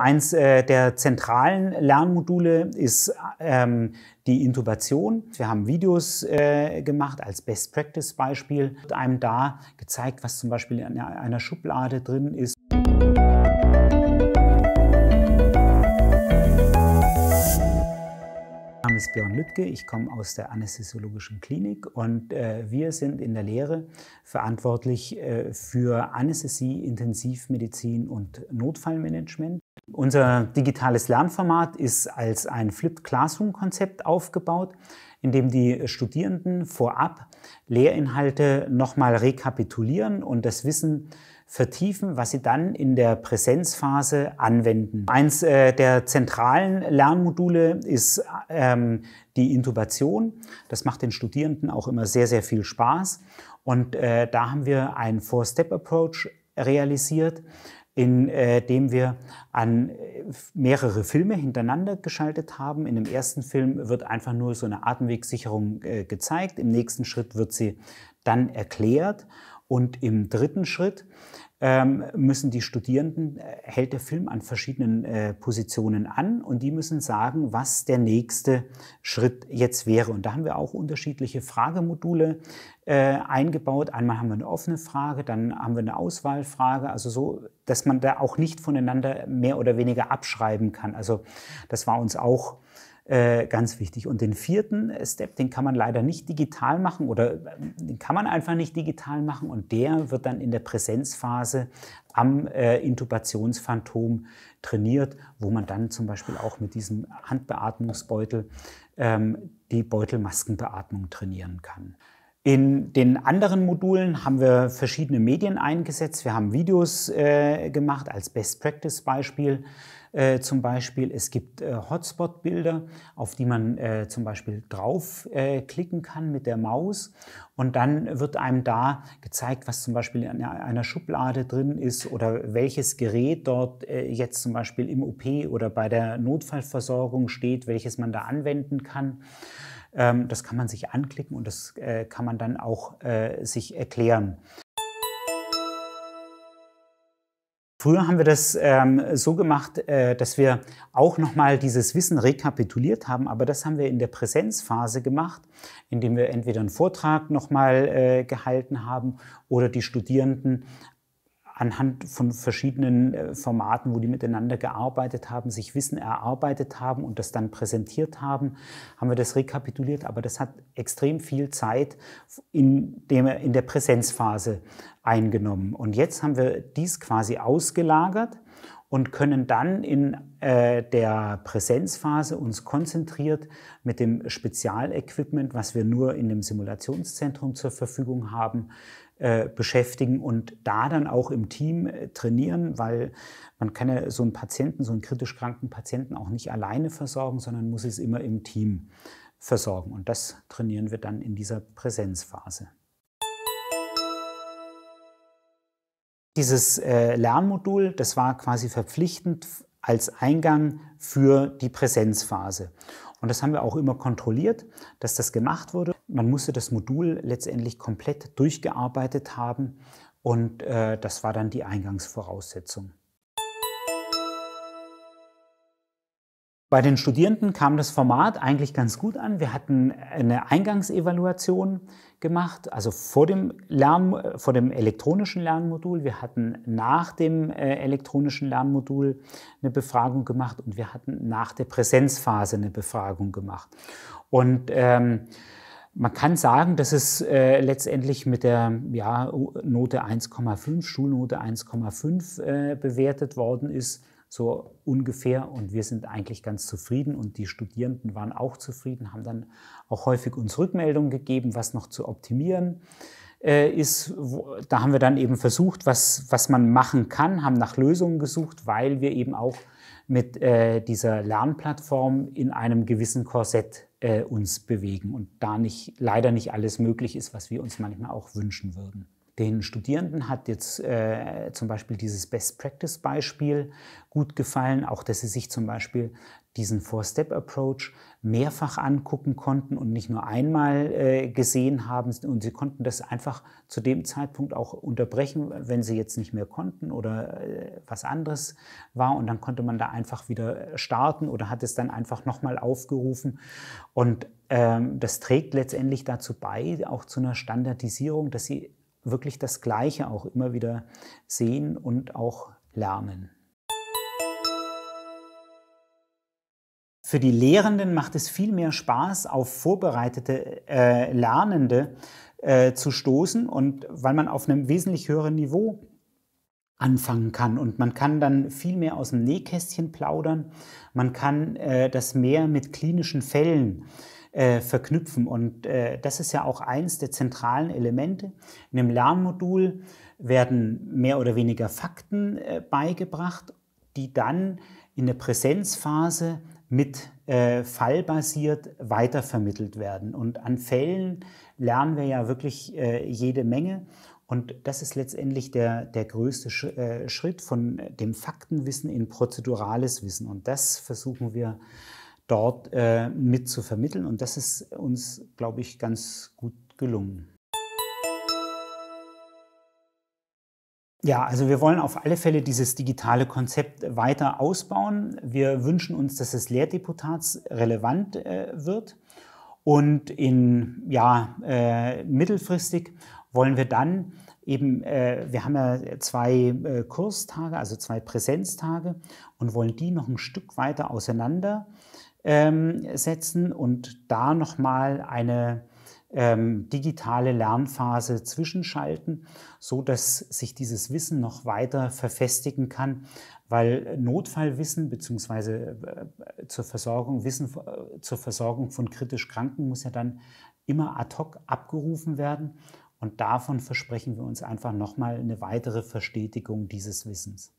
Eins äh, der zentralen Lernmodule ist ähm, die Intubation. Wir haben Videos äh, gemacht als Best Practice Beispiel, mit einem da gezeigt, was zum Beispiel in einer Schublade drin ist. Mein Name ist Björn Lüttke, ich komme aus der Anästhesiologischen Klinik und äh, wir sind in der Lehre verantwortlich äh, für Anästhesie, Intensivmedizin und Notfallmanagement. Unser digitales Lernformat ist als ein Flipped Classroom-Konzept aufgebaut, in dem die Studierenden vorab Lehrinhalte nochmal rekapitulieren und das Wissen vertiefen, was sie dann in der Präsenzphase anwenden. Eins äh, der zentralen Lernmodule ist ähm, die Intubation. Das macht den Studierenden auch immer sehr, sehr viel Spaß. Und äh, da haben wir einen Four-Step-Approach realisiert, in äh, dem wir an äh, mehrere Filme hintereinander geschaltet haben. In dem ersten Film wird einfach nur so eine Atemwegssicherung äh, gezeigt, im nächsten Schritt wird sie dann erklärt und im dritten Schritt ähm, müssen die Studierenden, äh, hält der Film an verschiedenen äh, Positionen an und die müssen sagen, was der nächste Schritt jetzt wäre. Und da haben wir auch unterschiedliche Fragemodule äh, eingebaut. Einmal haben wir eine offene Frage, dann haben wir eine Auswahlfrage, also so, dass man da auch nicht voneinander mehr oder weniger abschreiben kann. Also das war uns auch äh, ganz wichtig. Und den vierten Step, den kann man leider nicht digital machen oder äh, den kann man einfach nicht digital machen und der wird dann in der Präsenzphase am äh, Intubationsphantom trainiert, wo man dann zum Beispiel auch mit diesem Handbeatmungsbeutel ähm, die Beutelmaskenbeatmung trainieren kann. In den anderen Modulen haben wir verschiedene Medien eingesetzt. Wir haben Videos äh, gemacht als Best-Practice-Beispiel äh, zum Beispiel. Es gibt äh, Hotspot-Bilder, auf die man äh, zum Beispiel draufklicken äh, kann mit der Maus. Und dann wird einem da gezeigt, was zum Beispiel in einer Schublade drin ist oder welches Gerät dort äh, jetzt zum Beispiel im OP oder bei der Notfallversorgung steht, welches man da anwenden kann ähm, das kann man sich anklicken und das äh, kann man dann auch sich erklären. Früher haben wir das ähm, so gemacht, äh, dass wir auch nochmal dieses Wissen rekapituliert haben, aber das haben wir in der Präsenzphase gemacht, indem wir entweder einen Vortrag nochmal äh, gehalten haben oder die Studierenden anhand von verschiedenen äh, Formaten, wo die miteinander gearbeitet haben, sich Wissen erarbeitet haben und das dann präsentiert haben, haben wir das rekapituliert. Aber das hat extrem viel Zeit in, dem, in der Präsenzphase eingenommen. Und jetzt haben wir dies quasi ausgelagert und können dann in äh, der Präsenzphase uns konzentriert mit dem Spezialequipment, was wir nur in dem Simulationszentrum zur Verfügung haben, äh, beschäftigen und da dann auch im Team äh, trainieren, weil man kann ja so einen Patienten, so einen kritisch kranken Patienten auch nicht alleine versorgen, sondern muss es immer im Team versorgen. Und das trainieren wir dann in dieser Präsenzphase. dieses äh, Lernmodul, das war quasi verpflichtend als Eingang für die Präsenzphase. Und das haben wir auch immer kontrolliert, dass das gemacht wurde. Man musste das Modul letztendlich komplett durchgearbeitet haben und äh, das war dann die Eingangsvoraussetzung. Bei den Studierenden kam das Format eigentlich ganz gut an. Wir hatten eine Eingangsevaluation gemacht, also vor dem, Lern, vor dem elektronischen Lernmodul. Wir hatten nach dem äh, elektronischen Lernmodul eine Befragung gemacht und wir hatten nach der Präsenzphase eine Befragung gemacht. Und ähm, man kann sagen, dass es äh, letztendlich mit der ja, Note 1,5, Schulnote 1,5 äh, bewertet worden ist so ungefähr. Und wir sind eigentlich ganz zufrieden und die Studierenden waren auch zufrieden, haben dann auch häufig uns Rückmeldungen gegeben, was noch zu optimieren äh, ist. da haben wir dann eben versucht, was, was man machen kann, haben nach Lösungen gesucht, weil wir eben auch mit äh, dieser Lernplattform in einem gewissen Korsett äh, uns bewegen und da nicht, leider nicht alles möglich ist, was wir uns manchmal auch wünschen würden den Studierenden hat jetzt äh, zum Beispiel dieses Best-Practice-Beispiel gut gefallen, auch dass sie sich zum Beispiel diesen Four-Step-Approach mehrfach angucken konnten und nicht nur einmal äh, gesehen haben. Und sie konnten das einfach zu dem Zeitpunkt auch unterbrechen, wenn sie jetzt nicht mehr konnten oder äh, was anderes war. Und dann konnte man da einfach wieder starten oder hat es dann einfach nochmal aufgerufen. Und ähm, das trägt letztendlich dazu bei, auch zu einer Standardisierung, dass sie wirklich das Gleiche auch immer wieder sehen und auch lernen. Für die Lehrenden macht es viel mehr Spaß, auf vorbereitete äh, Lernende äh, zu stoßen und weil man auf einem wesentlich höheren Niveau anfangen kann und man kann dann viel mehr aus dem Nähkästchen plaudern, man kann äh, das mehr mit klinischen Fällen äh, äh, verknüpfen. Und äh, das ist ja auch eins der zentralen Elemente. In einem Lernmodul werden mehr oder weniger Fakten äh, beigebracht, die dann in der Präsenzphase mit äh, fallbasiert weitervermittelt werden. Und an Fällen lernen wir ja wirklich äh, jede Menge. Und das ist letztendlich der, der größte Sch äh, Schritt von dem Faktenwissen in prozedurales Wissen. Und das versuchen wir dort äh, mit zu vermitteln. Und das ist uns, glaube ich, ganz gut gelungen. Ja, also wir wollen auf alle Fälle dieses digitale Konzept weiter ausbauen. Wir wünschen uns, dass das Lehrdeputats relevant äh, wird. Und in, ja, äh, mittelfristig wollen wir dann eben, äh, wir haben ja zwei äh, Kurstage, also zwei Präsenztage und wollen die noch ein Stück weiter auseinandersetzen ähm, und da nochmal eine ähm, digitale Lernphase zwischenschalten, so dass sich dieses Wissen noch weiter verfestigen kann, weil Notfallwissen bzw. äh, zur Versorgung, Wissen äh, zur Versorgung von kritisch Kranken muss ja dann immer ad hoc abgerufen werden. Und davon versprechen wir uns einfach nochmal eine weitere Verstetigung dieses Wissens.